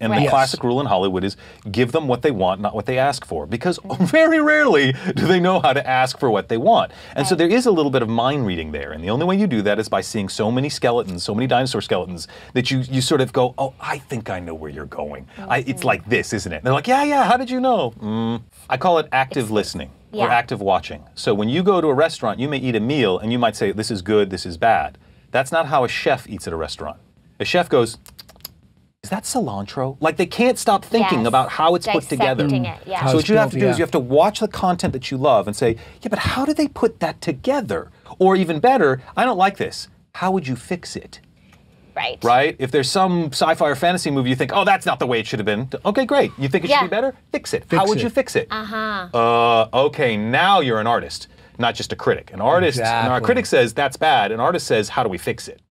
And right. the yes. classic rule in Hollywood is give them what they want, not what they ask for, because very rarely do they know how to ask for what they want. And right. so there is a little bit of mind reading there. And the only way you do that is by seeing so many skeletons, so many dinosaur skeletons, that you, you sort of go, oh, I think I know where you're going. I, it's like this, isn't it? And they're like, yeah, yeah, how did you know? Mm. I call it active it's listening. Yeah. Or active watching. So when you go to a restaurant, you may eat a meal and you might say, This is good, this is bad. That's not how a chef eats at a restaurant. A chef goes, that cilantro? Like they can't stop thinking yes. about how it's Dissecting put together. It, yeah. So what built, you have to do yeah. is you have to watch the content that you love and say, yeah, but how did they put that together? Or even better, I don't like this. How would you fix it? Right. Right? If there's some sci-fi or fantasy movie you think, oh, that's not the way it should have been. Okay, great. You think it yeah. should be better? Fix it. Fix How would it. you fix it? Uh-huh. Uh, okay, now you're an artist, not just a critic. An artist, exactly. our critic says that's bad. An artist says, how do we fix it?